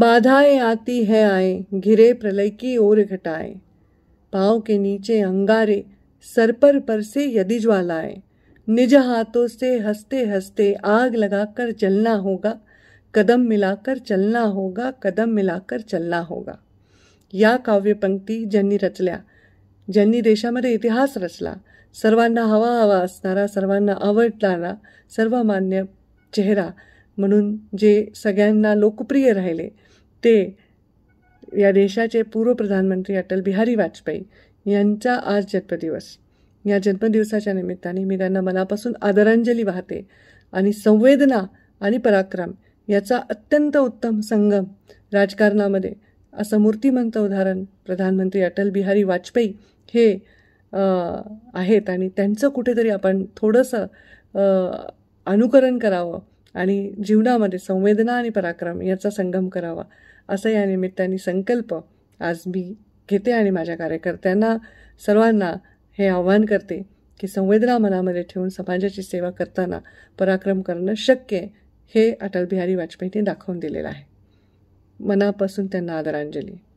बाधाएं आती है आए घिरे प्रलय की ओर घटाए पाँव के नीचे अंगारे सर पर पर से यदि ज्वालाएं निज हाथों से हंसते हंसते आग लगाकर चलना होगा कदम मिलाकर चलना होगा कदम मिलाकर चलना होगा या काव्य पंक्ति जन्नी रचल्या ज्यांनी देशामध्ये इतिहास रचला सर्वांना हवा हवा असणारा सर्वांना आवडणारा सर्वमान्य चेहरा म्हणून जे सगळ्यांना लोकप्रिय राहिले ते या देशाचे पूर्व प्रधानमंत्री अटल बिहारी वाजपेयी यांचा आज जन्मदिवस या जन्मदिवसाच्या निमित्ताने मी त्यांना मनापासून आदरांजली वाहते आणि संवेदना आणि पराक्रम याचा अत्यंत उत्तम संगम राजकारणामध्ये असं मूर्तिमंत उदाहरण प्रधानमंत्री अटल बिहारी वाजपेयी हे आहेत आणि त्यांचं कुठेतरी आपण थोडंसं अनुकरण करावं आणि जीवनामध्ये संवेदना आणि पराक्रम याचा संगम करावा असं या निमित्ताने संकल्प आज मी घेते आणि माझ्या कार्यकर्त्यांना सर्वांना हे आव्हान करते की संवेदना मनामध्ये ठेवून समाजाची सेवा करताना पराक्रम करणं शक्य हे अटलबिहारी वाजपेयींनी दाखवून दिलेलं आहे मनापासून त्यांना आदरांजली